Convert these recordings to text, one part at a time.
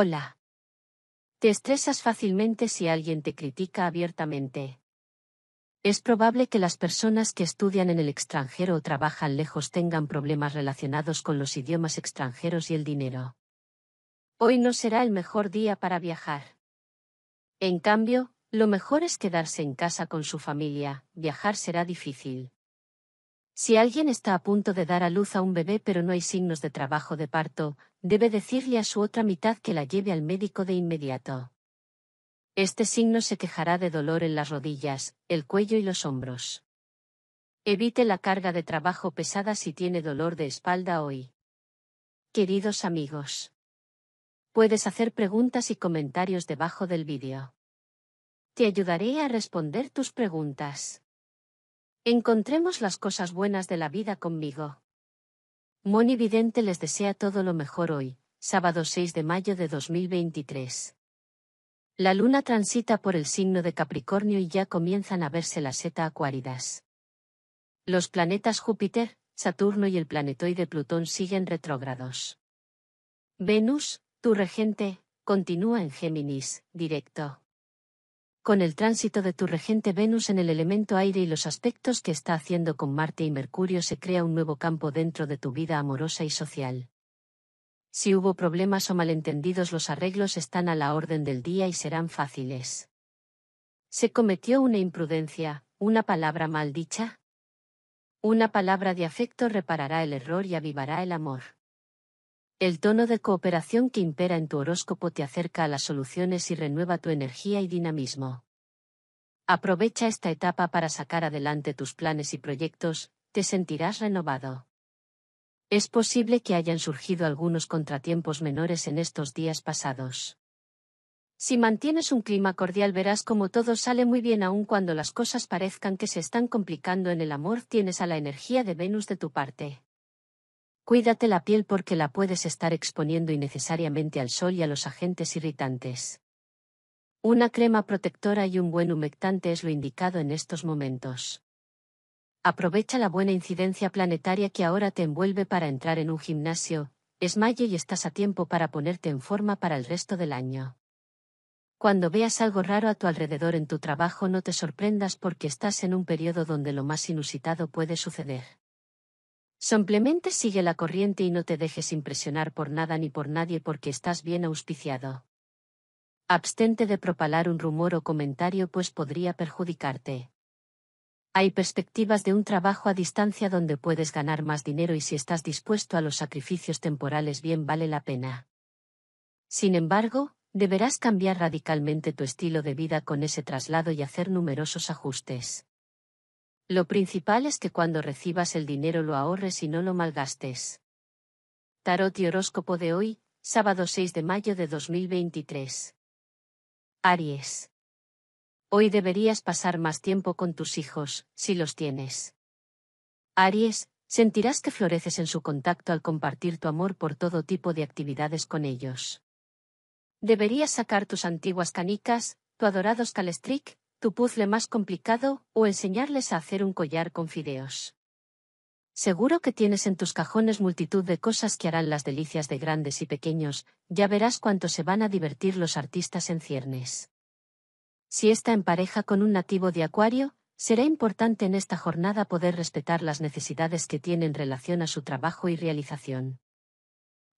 Hola. Te estresas fácilmente si alguien te critica abiertamente. Es probable que las personas que estudian en el extranjero o trabajan lejos tengan problemas relacionados con los idiomas extranjeros y el dinero. Hoy no será el mejor día para viajar. En cambio, lo mejor es quedarse en casa con su familia, viajar será difícil. Si alguien está a punto de dar a luz a un bebé pero no hay signos de trabajo de parto, debe decirle a su otra mitad que la lleve al médico de inmediato. Este signo se quejará de dolor en las rodillas, el cuello y los hombros. Evite la carga de trabajo pesada si tiene dolor de espalda hoy. Queridos amigos. Puedes hacer preguntas y comentarios debajo del vídeo. Te ayudaré a responder tus preguntas. Encontremos las cosas buenas de la vida conmigo. Moni Vidente les desea todo lo mejor hoy, sábado 6 de mayo de 2023. La luna transita por el signo de Capricornio y ya comienzan a verse las seta acuáridas. Los planetas Júpiter, Saturno y el planetoide Plutón siguen retrógrados. Venus, tu regente, continúa en Géminis, directo con el tránsito de tu regente Venus en el elemento aire y los aspectos que está haciendo con Marte y Mercurio se crea un nuevo campo dentro de tu vida amorosa y social. Si hubo problemas o malentendidos los arreglos están a la orden del día y serán fáciles. ¿Se cometió una imprudencia, una palabra mal dicha? Una palabra de afecto reparará el error y avivará el amor. El tono de cooperación que impera en tu horóscopo te acerca a las soluciones y renueva tu energía y dinamismo. Aprovecha esta etapa para sacar adelante tus planes y proyectos, te sentirás renovado. Es posible que hayan surgido algunos contratiempos menores en estos días pasados. Si mantienes un clima cordial verás como todo sale muy bien aun cuando las cosas parezcan que se están complicando en el amor tienes a la energía de Venus de tu parte. Cuídate la piel porque la puedes estar exponiendo innecesariamente al sol y a los agentes irritantes. Una crema protectora y un buen humectante es lo indicado en estos momentos. Aprovecha la buena incidencia planetaria que ahora te envuelve para entrar en un gimnasio, es mayo y estás a tiempo para ponerte en forma para el resto del año. Cuando veas algo raro a tu alrededor en tu trabajo no te sorprendas porque estás en un periodo donde lo más inusitado puede suceder. Simplemente sigue la corriente y no te dejes impresionar por nada ni por nadie porque estás bien auspiciado. Abstente de propalar un rumor o comentario pues podría perjudicarte. Hay perspectivas de un trabajo a distancia donde puedes ganar más dinero y si estás dispuesto a los sacrificios temporales bien vale la pena. Sin embargo, deberás cambiar radicalmente tu estilo de vida con ese traslado y hacer numerosos ajustes. Lo principal es que cuando recibas el dinero lo ahorres y no lo malgastes. Tarot y horóscopo de hoy, sábado 6 de mayo de 2023. Aries. Hoy deberías pasar más tiempo con tus hijos, si los tienes. Aries, sentirás que floreces en su contacto al compartir tu amor por todo tipo de actividades con ellos. Deberías sacar tus antiguas canicas, tu adorado Scalestrick, tu puzzle más complicado o enseñarles a hacer un collar con fideos. Seguro que tienes en tus cajones multitud de cosas que harán las delicias de grandes y pequeños, ya verás cuánto se van a divertir los artistas en ciernes. Si está en pareja con un nativo de Acuario, será importante en esta jornada poder respetar las necesidades que tiene en relación a su trabajo y realización.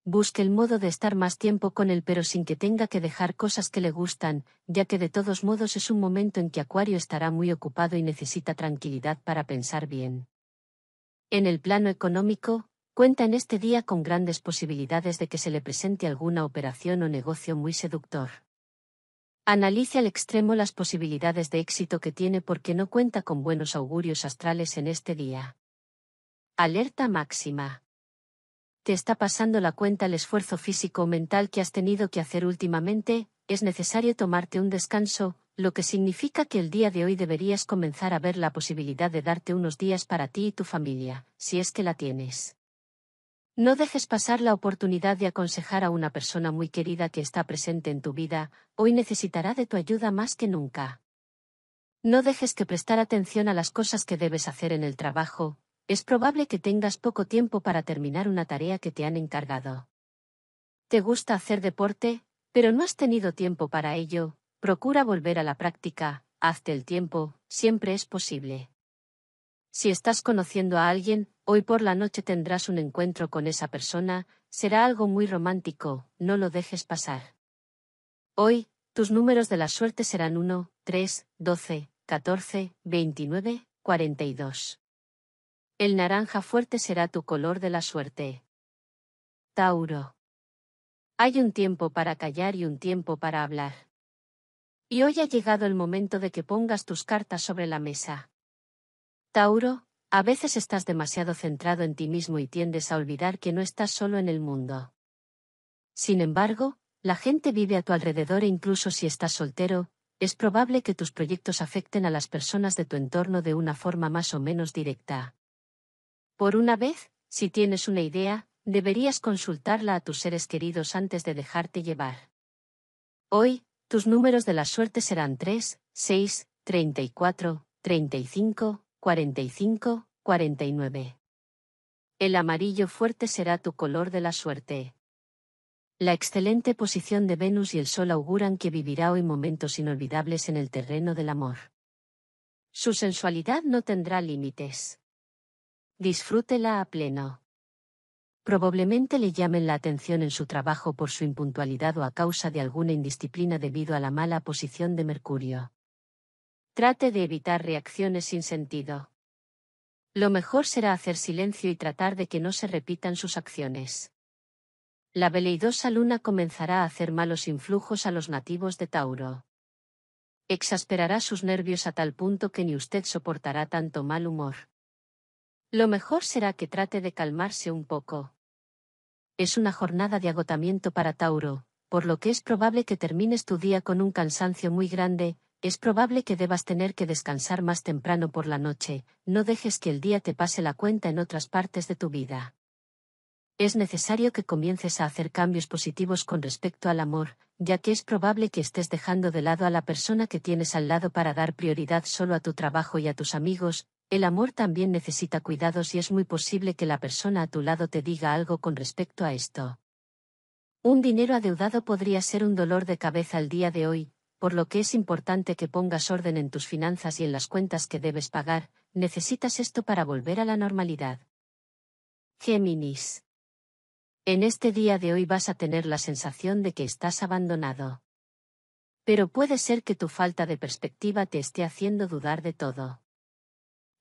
Busque el modo de estar más tiempo con él pero sin que tenga que dejar cosas que le gustan, ya que de todos modos es un momento en que Acuario estará muy ocupado y necesita tranquilidad para pensar bien. En el plano económico, cuenta en este día con grandes posibilidades de que se le presente alguna operación o negocio muy seductor. Analice al extremo las posibilidades de éxito que tiene porque no cuenta con buenos augurios astrales en este día. Alerta máxima te está pasando la cuenta el esfuerzo físico o mental que has tenido que hacer últimamente, es necesario tomarte un descanso, lo que significa que el día de hoy deberías comenzar a ver la posibilidad de darte unos días para ti y tu familia, si es que la tienes. No dejes pasar la oportunidad de aconsejar a una persona muy querida que está presente en tu vida, hoy necesitará de tu ayuda más que nunca. No dejes que prestar atención a las cosas que debes hacer en el trabajo, es probable que tengas poco tiempo para terminar una tarea que te han encargado. Te gusta hacer deporte, pero no has tenido tiempo para ello, procura volver a la práctica, hazte el tiempo, siempre es posible. Si estás conociendo a alguien, hoy por la noche tendrás un encuentro con esa persona, será algo muy romántico, no lo dejes pasar. Hoy, tus números de la suerte serán 1, 3, 12, 14, 29, 42. El naranja fuerte será tu color de la suerte. Tauro. Hay un tiempo para callar y un tiempo para hablar. Y hoy ha llegado el momento de que pongas tus cartas sobre la mesa. Tauro, a veces estás demasiado centrado en ti mismo y tiendes a olvidar que no estás solo en el mundo. Sin embargo, la gente vive a tu alrededor e incluso si estás soltero, es probable que tus proyectos afecten a las personas de tu entorno de una forma más o menos directa. Por una vez, si tienes una idea, deberías consultarla a tus seres queridos antes de dejarte llevar. Hoy, tus números de la suerte serán 3, 6, 34, 35, 45, 49. El amarillo fuerte será tu color de la suerte. La excelente posición de Venus y el Sol auguran que vivirá hoy momentos inolvidables en el terreno del amor. Su sensualidad no tendrá límites. Disfrútela a pleno. Probablemente le llamen la atención en su trabajo por su impuntualidad o a causa de alguna indisciplina debido a la mala posición de Mercurio. Trate de evitar reacciones sin sentido. Lo mejor será hacer silencio y tratar de que no se repitan sus acciones. La veleidosa luna comenzará a hacer malos influjos a los nativos de Tauro. Exasperará sus nervios a tal punto que ni usted soportará tanto mal humor. Lo mejor será que trate de calmarse un poco. Es una jornada de agotamiento para Tauro, por lo que es probable que termines tu día con un cansancio muy grande, es probable que debas tener que descansar más temprano por la noche, no dejes que el día te pase la cuenta en otras partes de tu vida. Es necesario que comiences a hacer cambios positivos con respecto al amor, ya que es probable que estés dejando de lado a la persona que tienes al lado para dar prioridad solo a tu trabajo y a tus amigos, el amor también necesita cuidados y es muy posible que la persona a tu lado te diga algo con respecto a esto. Un dinero adeudado podría ser un dolor de cabeza al día de hoy, por lo que es importante que pongas orden en tus finanzas y en las cuentas que debes pagar, necesitas esto para volver a la normalidad. Géminis. En este día de hoy vas a tener la sensación de que estás abandonado. Pero puede ser que tu falta de perspectiva te esté haciendo dudar de todo.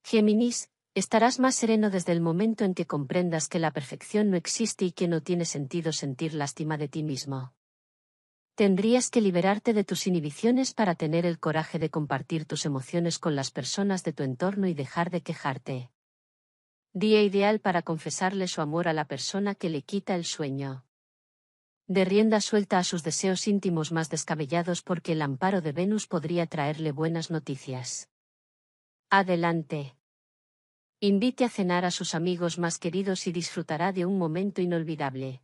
Géminis, estarás más sereno desde el momento en que comprendas que la perfección no existe y que no tiene sentido sentir lástima de ti mismo. Tendrías que liberarte de tus inhibiciones para tener el coraje de compartir tus emociones con las personas de tu entorno y dejar de quejarte. Día ideal para confesarle su amor a la persona que le quita el sueño. De rienda suelta a sus deseos íntimos más descabellados porque el amparo de Venus podría traerle buenas noticias. Adelante. Invite a cenar a sus amigos más queridos y disfrutará de un momento inolvidable.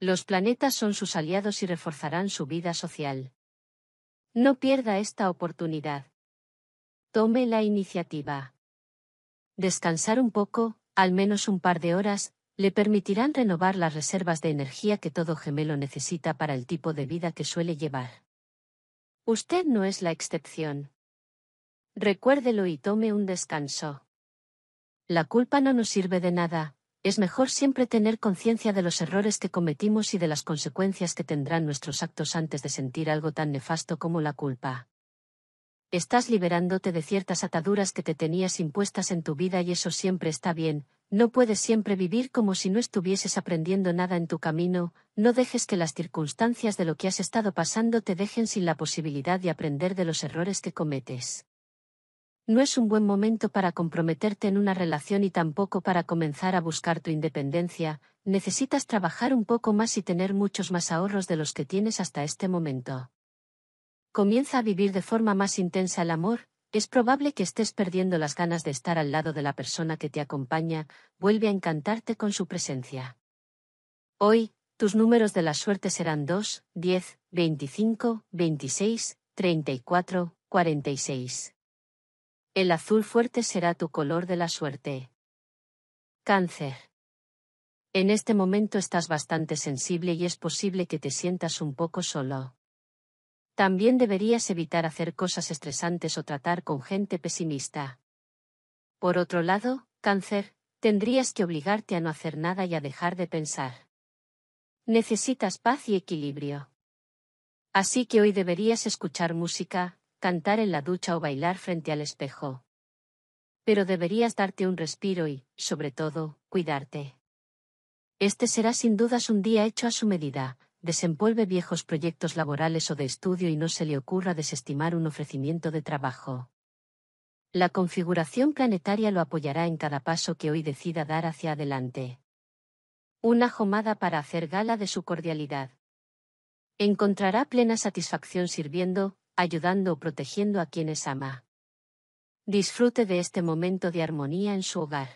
Los planetas son sus aliados y reforzarán su vida social. No pierda esta oportunidad. Tome la iniciativa. Descansar un poco, al menos un par de horas, le permitirán renovar las reservas de energía que todo gemelo necesita para el tipo de vida que suele llevar. Usted no es la excepción. Recuérdelo y tome un descanso. La culpa no nos sirve de nada, es mejor siempre tener conciencia de los errores que cometimos y de las consecuencias que tendrán nuestros actos antes de sentir algo tan nefasto como la culpa. Estás liberándote de ciertas ataduras que te tenías impuestas en tu vida y eso siempre está bien, no puedes siempre vivir como si no estuvieses aprendiendo nada en tu camino, no dejes que las circunstancias de lo que has estado pasando te dejen sin la posibilidad de aprender de los errores que cometes. No es un buen momento para comprometerte en una relación y tampoco para comenzar a buscar tu independencia, necesitas trabajar un poco más y tener muchos más ahorros de los que tienes hasta este momento. Comienza a vivir de forma más intensa el amor, es probable que estés perdiendo las ganas de estar al lado de la persona que te acompaña, vuelve a encantarte con su presencia. Hoy, tus números de la suerte serán 2, 10, 25, 26, 34, 46. El azul fuerte será tu color de la suerte. Cáncer. En este momento estás bastante sensible y es posible que te sientas un poco solo. También deberías evitar hacer cosas estresantes o tratar con gente pesimista. Por otro lado, cáncer, tendrías que obligarte a no hacer nada y a dejar de pensar. Necesitas paz y equilibrio. Así que hoy deberías escuchar música, cantar en la ducha o bailar frente al espejo. Pero deberías darte un respiro y, sobre todo, cuidarte. Este será sin dudas un día hecho a su medida, Desenvuelve viejos proyectos laborales o de estudio y no se le ocurra desestimar un ofrecimiento de trabajo. La configuración planetaria lo apoyará en cada paso que hoy decida dar hacia adelante. Una jomada para hacer gala de su cordialidad. Encontrará plena satisfacción sirviendo, ayudando o protegiendo a quienes ama. Disfrute de este momento de armonía en su hogar.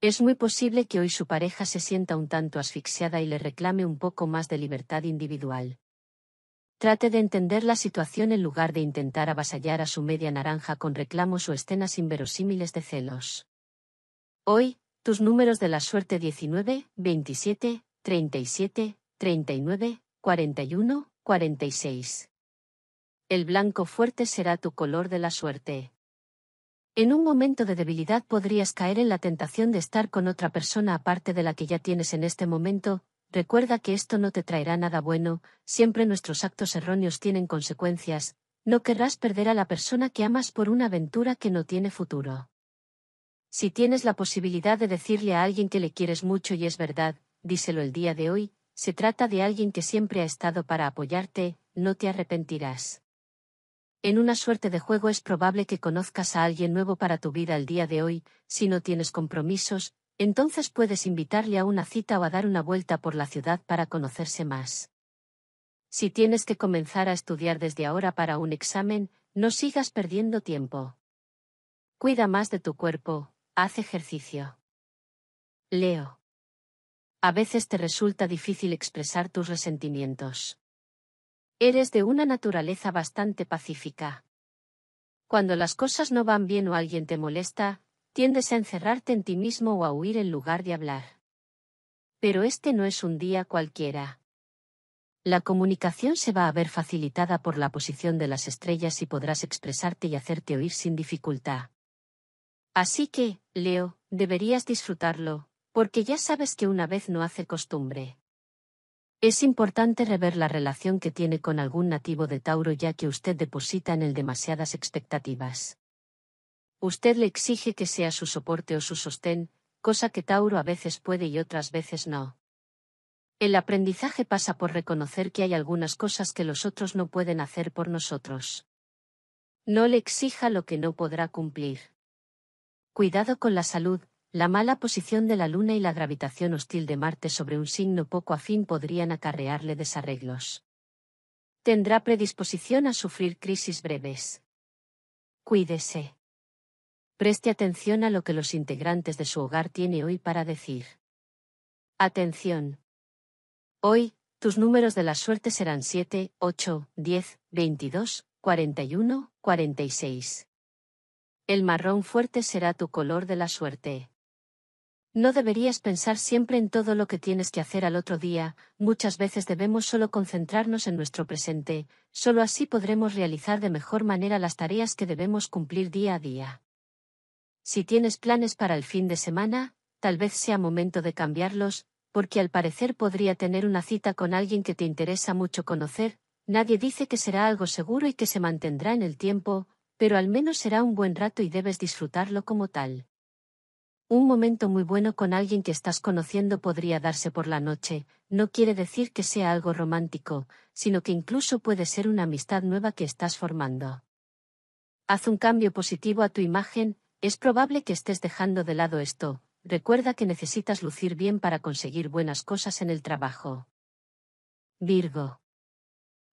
Es muy posible que hoy su pareja se sienta un tanto asfixiada y le reclame un poco más de libertad individual. Trate de entender la situación en lugar de intentar avasallar a su media naranja con reclamos o escenas inverosímiles de celos. Hoy, tus números de la suerte 19, 27, 37, 39, 41, 46 el blanco fuerte será tu color de la suerte. En un momento de debilidad podrías caer en la tentación de estar con otra persona aparte de la que ya tienes en este momento, recuerda que esto no te traerá nada bueno, siempre nuestros actos erróneos tienen consecuencias, no querrás perder a la persona que amas por una aventura que no tiene futuro. Si tienes la posibilidad de decirle a alguien que le quieres mucho y es verdad, díselo el día de hoy, se trata de alguien que siempre ha estado para apoyarte, no te arrepentirás. En una suerte de juego es probable que conozcas a alguien nuevo para tu vida el día de hoy, si no tienes compromisos, entonces puedes invitarle a una cita o a dar una vuelta por la ciudad para conocerse más. Si tienes que comenzar a estudiar desde ahora para un examen, no sigas perdiendo tiempo. Cuida más de tu cuerpo, haz ejercicio. Leo. A veces te resulta difícil expresar tus resentimientos. Eres de una naturaleza bastante pacífica. Cuando las cosas no van bien o alguien te molesta, tiendes a encerrarte en ti mismo o a huir en lugar de hablar. Pero este no es un día cualquiera. La comunicación se va a ver facilitada por la posición de las estrellas y podrás expresarte y hacerte oír sin dificultad. Así que, Leo, deberías disfrutarlo, porque ya sabes que una vez no hace costumbre. Es importante rever la relación que tiene con algún nativo de Tauro ya que usted deposita en él demasiadas expectativas. Usted le exige que sea su soporte o su sostén, cosa que Tauro a veces puede y otras veces no. El aprendizaje pasa por reconocer que hay algunas cosas que los otros no pueden hacer por nosotros. No le exija lo que no podrá cumplir. Cuidado con la salud, la mala posición de la Luna y la gravitación hostil de Marte sobre un signo poco afín podrían acarrearle desarreglos. Tendrá predisposición a sufrir crisis breves. Cuídese. Preste atención a lo que los integrantes de su hogar tiene hoy para decir. Atención. Hoy, tus números de la suerte serán 7, 8, 10, 22, 41, 46. El marrón fuerte será tu color de la suerte. No deberías pensar siempre en todo lo que tienes que hacer al otro día, muchas veces debemos solo concentrarnos en nuestro presente, solo así podremos realizar de mejor manera las tareas que debemos cumplir día a día. Si tienes planes para el fin de semana, tal vez sea momento de cambiarlos, porque al parecer podría tener una cita con alguien que te interesa mucho conocer, nadie dice que será algo seguro y que se mantendrá en el tiempo, pero al menos será un buen rato y debes disfrutarlo como tal. Un momento muy bueno con alguien que estás conociendo podría darse por la noche, no quiere decir que sea algo romántico, sino que incluso puede ser una amistad nueva que estás formando. Haz un cambio positivo a tu imagen, es probable que estés dejando de lado esto, recuerda que necesitas lucir bien para conseguir buenas cosas en el trabajo. Virgo.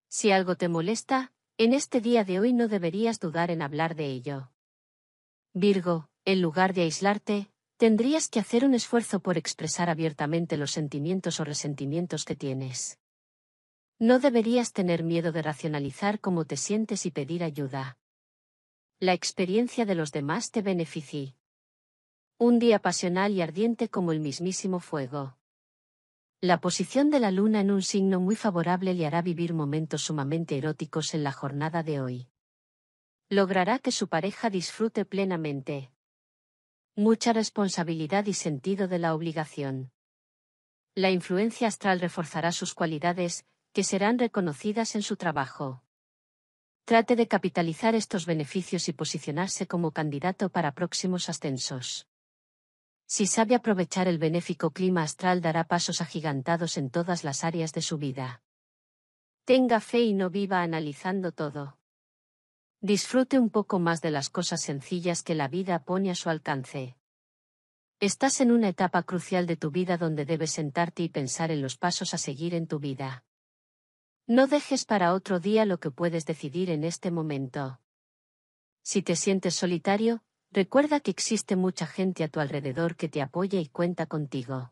Si algo te molesta, en este día de hoy no deberías dudar en hablar de ello. Virgo, en lugar de aislarte, Tendrías que hacer un esfuerzo por expresar abiertamente los sentimientos o resentimientos que tienes. No deberías tener miedo de racionalizar cómo te sientes y pedir ayuda. La experiencia de los demás te beneficie. Un día pasional y ardiente como el mismísimo fuego. La posición de la luna en un signo muy favorable le hará vivir momentos sumamente eróticos en la jornada de hoy. Logrará que su pareja disfrute plenamente. Mucha responsabilidad y sentido de la obligación. La influencia astral reforzará sus cualidades, que serán reconocidas en su trabajo. Trate de capitalizar estos beneficios y posicionarse como candidato para próximos ascensos. Si sabe aprovechar el benéfico clima astral dará pasos agigantados en todas las áreas de su vida. Tenga fe y no viva analizando todo. Disfrute un poco más de las cosas sencillas que la vida pone a su alcance. Estás en una etapa crucial de tu vida donde debes sentarte y pensar en los pasos a seguir en tu vida. No dejes para otro día lo que puedes decidir en este momento. Si te sientes solitario, recuerda que existe mucha gente a tu alrededor que te apoya y cuenta contigo.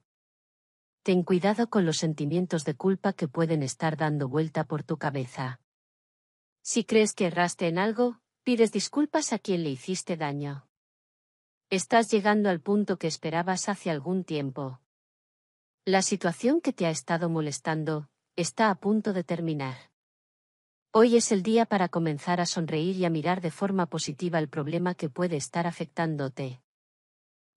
Ten cuidado con los sentimientos de culpa que pueden estar dando vuelta por tu cabeza. Si crees que erraste en algo, pides disculpas a quien le hiciste daño. Estás llegando al punto que esperabas hace algún tiempo. La situación que te ha estado molestando, está a punto de terminar. Hoy es el día para comenzar a sonreír y a mirar de forma positiva el problema que puede estar afectándote.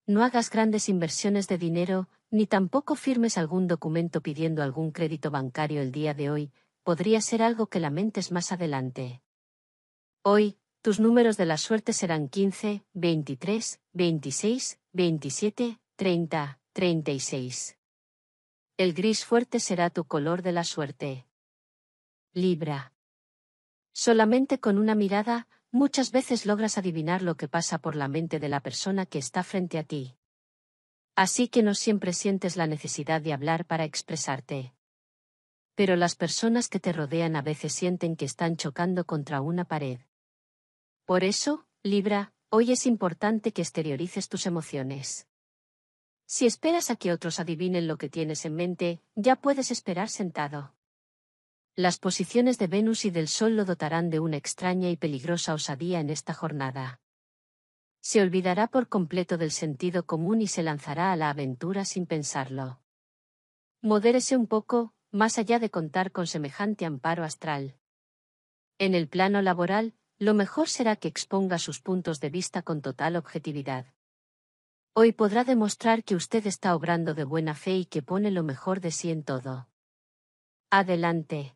No hagas grandes inversiones de dinero, ni tampoco firmes algún documento pidiendo algún crédito bancario el día de hoy, podría ser algo que lamentes más adelante. Hoy, tus números de la suerte serán 15, 23, 26, 27, 30, 36. El gris fuerte será tu color de la suerte. Libra. Solamente con una mirada, muchas veces logras adivinar lo que pasa por la mente de la persona que está frente a ti. Así que no siempre sientes la necesidad de hablar para expresarte. Pero las personas que te rodean a veces sienten que están chocando contra una pared. Por eso, Libra, hoy es importante que exteriorices tus emociones. Si esperas a que otros adivinen lo que tienes en mente, ya puedes esperar sentado. Las posiciones de Venus y del Sol lo dotarán de una extraña y peligrosa osadía en esta jornada. Se olvidará por completo del sentido común y se lanzará a la aventura sin pensarlo. Modérese un poco, más allá de contar con semejante amparo astral. En el plano laboral, lo mejor será que exponga sus puntos de vista con total objetividad. Hoy podrá demostrar que usted está obrando de buena fe y que pone lo mejor de sí en todo. Adelante.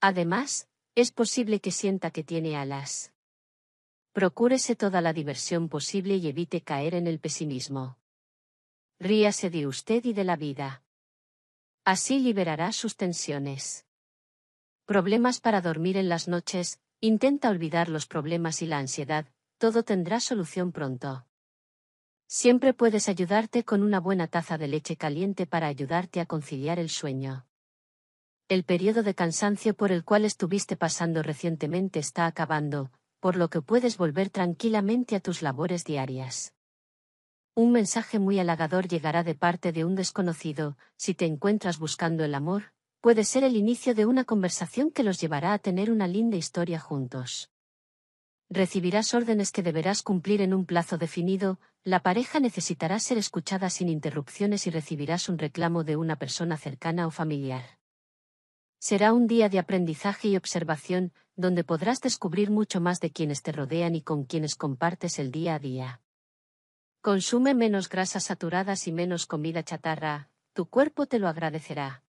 Además, es posible que sienta que tiene alas. Procúrese toda la diversión posible y evite caer en el pesimismo. Ríase de usted y de la vida. Así liberará sus tensiones. Problemas para dormir en las noches, intenta olvidar los problemas y la ansiedad, todo tendrá solución pronto. Siempre puedes ayudarte con una buena taza de leche caliente para ayudarte a conciliar el sueño. El periodo de cansancio por el cual estuviste pasando recientemente está acabando, por lo que puedes volver tranquilamente a tus labores diarias. Un mensaje muy halagador llegará de parte de un desconocido, si te encuentras buscando el amor, puede ser el inicio de una conversación que los llevará a tener una linda historia juntos. Recibirás órdenes que deberás cumplir en un plazo definido, la pareja necesitará ser escuchada sin interrupciones y recibirás un reclamo de una persona cercana o familiar. Será un día de aprendizaje y observación, donde podrás descubrir mucho más de quienes te rodean y con quienes compartes el día a día. Consume menos grasas saturadas y menos comida chatarra, tu cuerpo te lo agradecerá.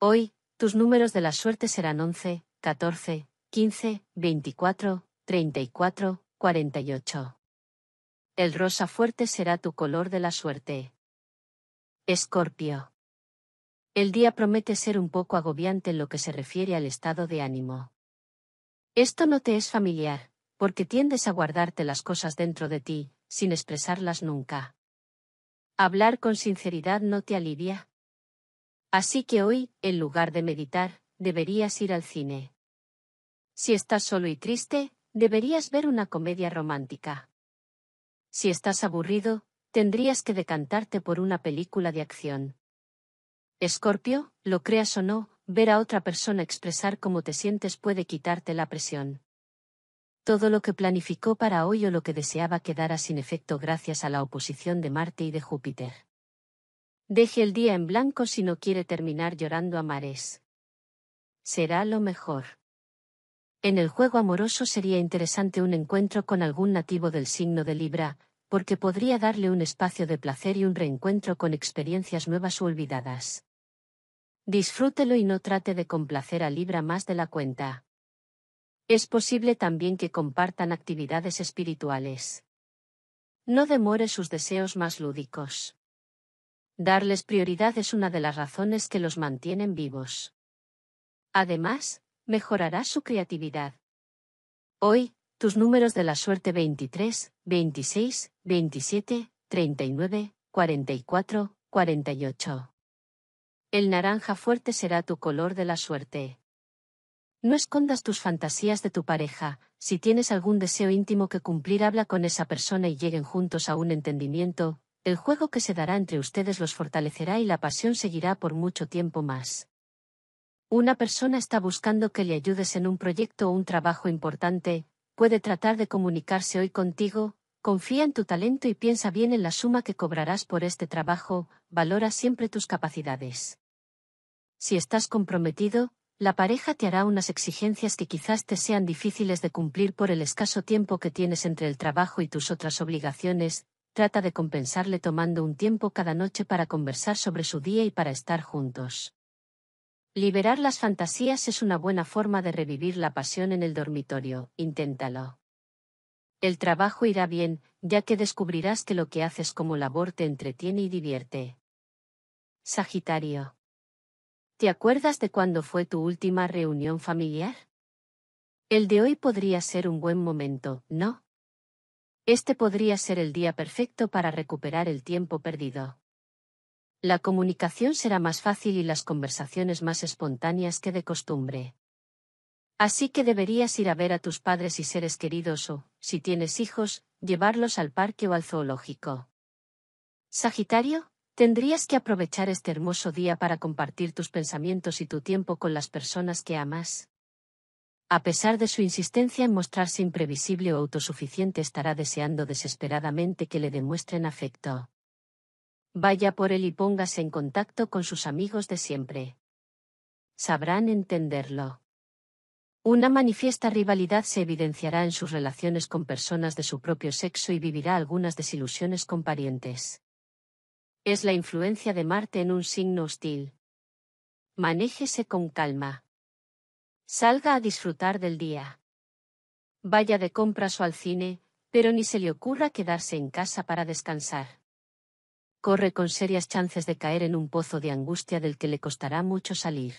Hoy, tus números de la suerte serán 11, 14, 15, 24, 34, 48. El rosa fuerte será tu color de la suerte. Escorpio. El día promete ser un poco agobiante en lo que se refiere al estado de ánimo. Esto no te es familiar, porque tiendes a guardarte las cosas dentro de ti, sin expresarlas nunca. Hablar con sinceridad no te alivia. Así que hoy, en lugar de meditar, deberías ir al cine. Si estás solo y triste, deberías ver una comedia romántica. Si estás aburrido, tendrías que decantarte por una película de acción. Escorpio, lo creas o no, ver a otra persona expresar cómo te sientes puede quitarte la presión. Todo lo que planificó para hoy o lo que deseaba quedara sin efecto gracias a la oposición de Marte y de Júpiter. Deje el día en blanco si no quiere terminar llorando a mares. Será lo mejor. En el juego amoroso sería interesante un encuentro con algún nativo del signo de Libra, porque podría darle un espacio de placer y un reencuentro con experiencias nuevas o olvidadas. Disfrútelo y no trate de complacer a Libra más de la cuenta. Es posible también que compartan actividades espirituales. No demore sus deseos más lúdicos. Darles prioridad es una de las razones que los mantienen vivos. Además, mejorará su creatividad. Hoy, tus números de la suerte 23, 26, 27, 39, 44, 48. El naranja fuerte será tu color de la suerte. No escondas tus fantasías de tu pareja, si tienes algún deseo íntimo que cumplir habla con esa persona y lleguen juntos a un entendimiento, el juego que se dará entre ustedes los fortalecerá y la pasión seguirá por mucho tiempo más. Una persona está buscando que le ayudes en un proyecto o un trabajo importante, puede tratar de comunicarse hoy contigo, confía en tu talento y piensa bien en la suma que cobrarás por este trabajo, valora siempre tus capacidades. Si estás comprometido, la pareja te hará unas exigencias que quizás te sean difíciles de cumplir por el escaso tiempo que tienes entre el trabajo y tus otras obligaciones, trata de compensarle tomando un tiempo cada noche para conversar sobre su día y para estar juntos. Liberar las fantasías es una buena forma de revivir la pasión en el dormitorio, inténtalo. El trabajo irá bien, ya que descubrirás que lo que haces como labor te entretiene y divierte. Sagitario ¿Te acuerdas de cuándo fue tu última reunión familiar? El de hoy podría ser un buen momento, ¿no? Este podría ser el día perfecto para recuperar el tiempo perdido. La comunicación será más fácil y las conversaciones más espontáneas que de costumbre. Así que deberías ir a ver a tus padres y seres queridos o, si tienes hijos, llevarlos al parque o al zoológico. Sagitario, Tendrías que aprovechar este hermoso día para compartir tus pensamientos y tu tiempo con las personas que amas. A pesar de su insistencia en mostrarse imprevisible o autosuficiente, estará deseando desesperadamente que le demuestren afecto. Vaya por él y póngase en contacto con sus amigos de siempre. Sabrán entenderlo. Una manifiesta rivalidad se evidenciará en sus relaciones con personas de su propio sexo y vivirá algunas desilusiones con parientes es la influencia de Marte en un signo hostil. Manéjese con calma. Salga a disfrutar del día. Vaya de compras o al cine, pero ni se le ocurra quedarse en casa para descansar. Corre con serias chances de caer en un pozo de angustia del que le costará mucho salir.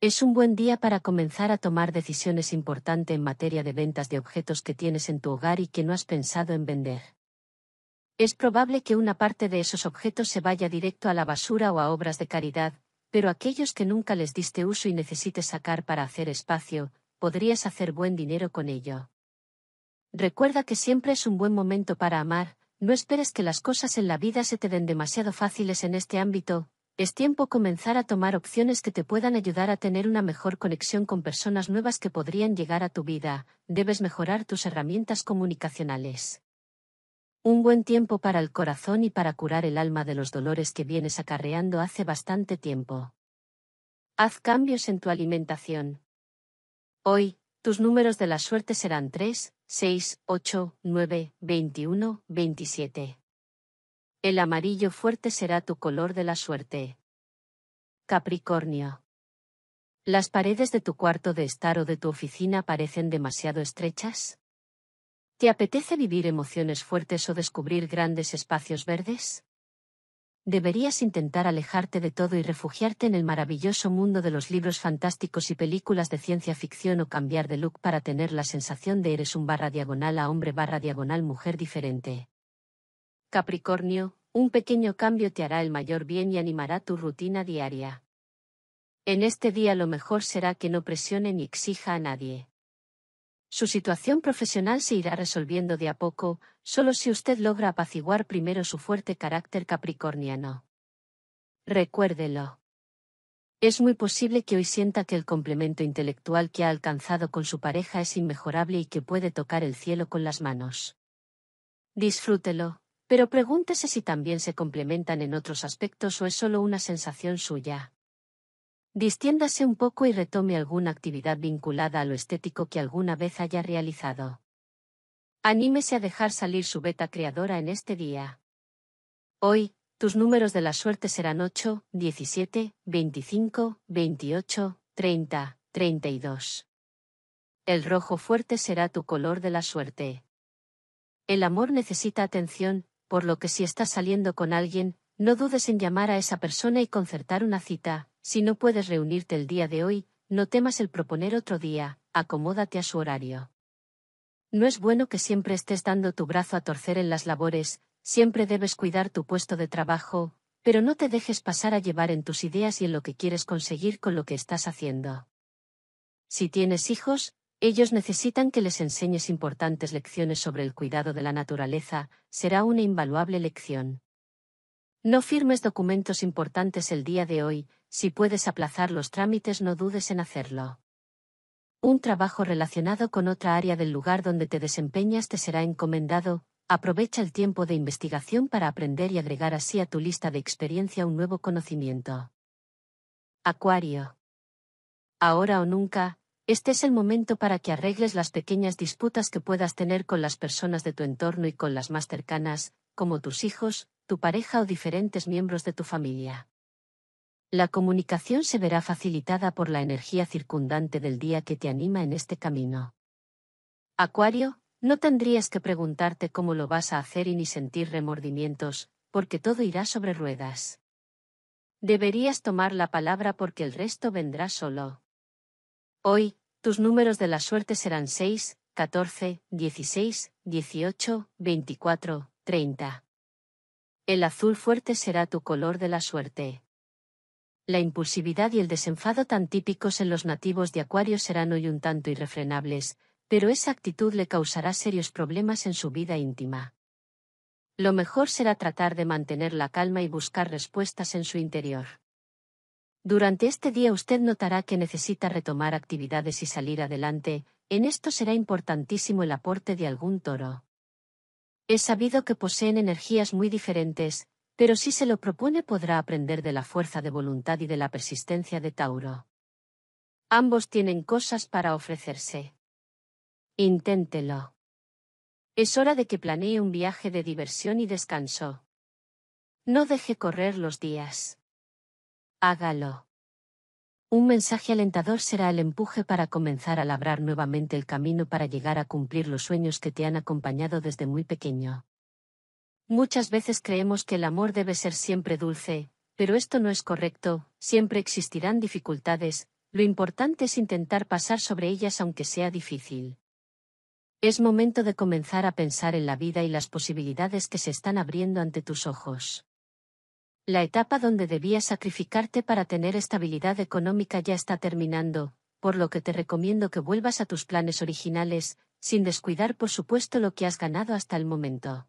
Es un buen día para comenzar a tomar decisiones importantes en materia de ventas de objetos que tienes en tu hogar y que no has pensado en vender. Es probable que una parte de esos objetos se vaya directo a la basura o a obras de caridad, pero aquellos que nunca les diste uso y necesites sacar para hacer espacio, podrías hacer buen dinero con ello. Recuerda que siempre es un buen momento para amar, no esperes que las cosas en la vida se te den demasiado fáciles en este ámbito, es tiempo comenzar a tomar opciones que te puedan ayudar a tener una mejor conexión con personas nuevas que podrían llegar a tu vida, debes mejorar tus herramientas comunicacionales. Un buen tiempo para el corazón y para curar el alma de los dolores que vienes acarreando hace bastante tiempo. Haz cambios en tu alimentación. Hoy, tus números de la suerte serán 3, 6, 8, 9, 21, 27. El amarillo fuerte será tu color de la suerte. Capricornio. Las paredes de tu cuarto de estar o de tu oficina parecen demasiado estrechas. ¿Te apetece vivir emociones fuertes o descubrir grandes espacios verdes? Deberías intentar alejarte de todo y refugiarte en el maravilloso mundo de los libros fantásticos y películas de ciencia ficción o cambiar de look para tener la sensación de eres un barra diagonal a hombre barra diagonal mujer diferente. Capricornio, un pequeño cambio te hará el mayor bien y animará tu rutina diaria. En este día lo mejor será que no presione ni exija a nadie. Su situación profesional se irá resolviendo de a poco, solo si usted logra apaciguar primero su fuerte carácter capricorniano. Recuérdelo. Es muy posible que hoy sienta que el complemento intelectual que ha alcanzado con su pareja es inmejorable y que puede tocar el cielo con las manos. Disfrútelo, pero pregúntese si también se complementan en otros aspectos o es solo una sensación suya. Distiéndase un poco y retome alguna actividad vinculada a lo estético que alguna vez haya realizado. Anímese a dejar salir su beta creadora en este día. Hoy, tus números de la suerte serán 8, 17, 25, 28, 30, 32. El rojo fuerte será tu color de la suerte. El amor necesita atención, por lo que si estás saliendo con alguien, no dudes en llamar a esa persona y concertar una cita, si no puedes reunirte el día de hoy, no temas el proponer otro día, acomódate a su horario. No es bueno que siempre estés dando tu brazo a torcer en las labores, siempre debes cuidar tu puesto de trabajo, pero no te dejes pasar a llevar en tus ideas y en lo que quieres conseguir con lo que estás haciendo. Si tienes hijos, ellos necesitan que les enseñes importantes lecciones sobre el cuidado de la naturaleza, será una invaluable lección. No firmes documentos importantes el día de hoy, si puedes aplazar los trámites no dudes en hacerlo. Un trabajo relacionado con otra área del lugar donde te desempeñas te será encomendado, aprovecha el tiempo de investigación para aprender y agregar así a tu lista de experiencia un nuevo conocimiento. Acuario. Ahora o nunca, este es el momento para que arregles las pequeñas disputas que puedas tener con las personas de tu entorno y con las más cercanas, como tus hijos, tu pareja o diferentes miembros de tu familia. La comunicación se verá facilitada por la energía circundante del día que te anima en este camino. Acuario, no tendrías que preguntarte cómo lo vas a hacer y ni sentir remordimientos, porque todo irá sobre ruedas. Deberías tomar la palabra porque el resto vendrá solo. Hoy, tus números de la suerte serán 6, 14, 16, 18, 24, 30. El azul fuerte será tu color de la suerte. La impulsividad y el desenfado tan típicos en los nativos de Acuario serán hoy un tanto irrefrenables, pero esa actitud le causará serios problemas en su vida íntima. Lo mejor será tratar de mantener la calma y buscar respuestas en su interior. Durante este día usted notará que necesita retomar actividades y salir adelante, en esto será importantísimo el aporte de algún toro. Es sabido que poseen energías muy diferentes, pero si se lo propone podrá aprender de la fuerza de voluntad y de la persistencia de Tauro. Ambos tienen cosas para ofrecerse. Inténtelo. Es hora de que planee un viaje de diversión y descanso. No deje correr los días. Hágalo. Un mensaje alentador será el empuje para comenzar a labrar nuevamente el camino para llegar a cumplir los sueños que te han acompañado desde muy pequeño. Muchas veces creemos que el amor debe ser siempre dulce, pero esto no es correcto, siempre existirán dificultades, lo importante es intentar pasar sobre ellas aunque sea difícil. Es momento de comenzar a pensar en la vida y las posibilidades que se están abriendo ante tus ojos. La etapa donde debías sacrificarte para tener estabilidad económica ya está terminando, por lo que te recomiendo que vuelvas a tus planes originales, sin descuidar por supuesto lo que has ganado hasta el momento.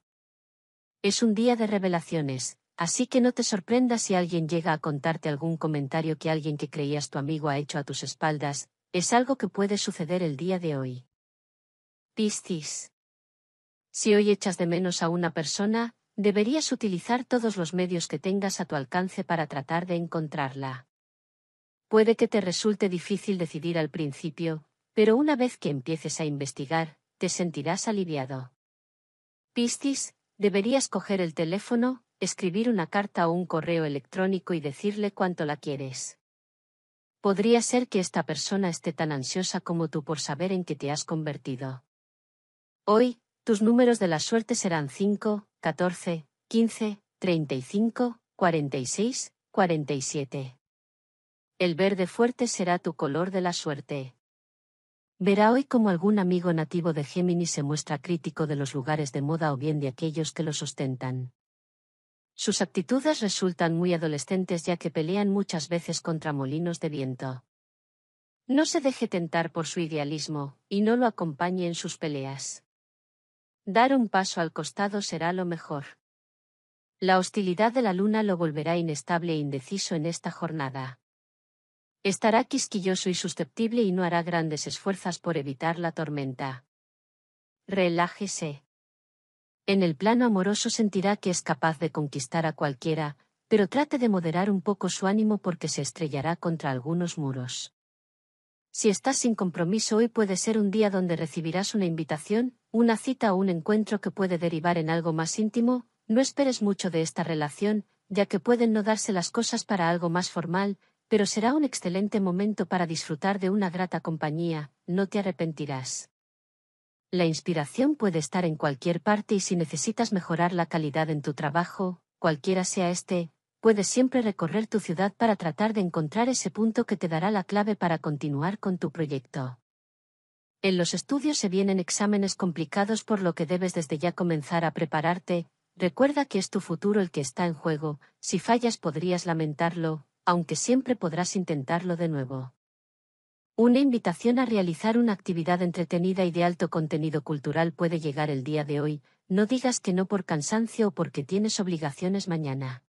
Es un día de revelaciones, así que no te sorprendas si alguien llega a contarte algún comentario que alguien que creías tu amigo ha hecho a tus espaldas, es algo que puede suceder el día de hoy. Piscis. Si hoy echas de menos a una persona, Deberías utilizar todos los medios que tengas a tu alcance para tratar de encontrarla. Puede que te resulte difícil decidir al principio, pero una vez que empieces a investigar, te sentirás aliviado. Pistis, deberías coger el teléfono, escribir una carta o un correo electrónico y decirle cuánto la quieres. Podría ser que esta persona esté tan ansiosa como tú por saber en qué te has convertido. Hoy, tus números de la suerte serán 5, 14, 15, 35, 46, 47. El verde fuerte será tu color de la suerte. Verá hoy cómo algún amigo nativo de Géminis se muestra crítico de los lugares de moda o bien de aquellos que lo sostentan. Sus actitudes resultan muy adolescentes ya que pelean muchas veces contra molinos de viento. No se deje tentar por su idealismo, y no lo acompañe en sus peleas. Dar un paso al costado será lo mejor. La hostilidad de la luna lo volverá inestable e indeciso en esta jornada. Estará quisquilloso y susceptible y no hará grandes esfuerzos por evitar la tormenta. Relájese. En el plano amoroso sentirá que es capaz de conquistar a cualquiera, pero trate de moderar un poco su ánimo porque se estrellará contra algunos muros. Si estás sin compromiso hoy puede ser un día donde recibirás una invitación, una cita o un encuentro que puede derivar en algo más íntimo, no esperes mucho de esta relación, ya que pueden no darse las cosas para algo más formal, pero será un excelente momento para disfrutar de una grata compañía, no te arrepentirás. La inspiración puede estar en cualquier parte y si necesitas mejorar la calidad en tu trabajo, cualquiera sea este, puedes siempre recorrer tu ciudad para tratar de encontrar ese punto que te dará la clave para continuar con tu proyecto. En los estudios se vienen exámenes complicados por lo que debes desde ya comenzar a prepararte, recuerda que es tu futuro el que está en juego, si fallas podrías lamentarlo, aunque siempre podrás intentarlo de nuevo. Una invitación a realizar una actividad entretenida y de alto contenido cultural puede llegar el día de hoy, no digas que no por cansancio o porque tienes obligaciones mañana.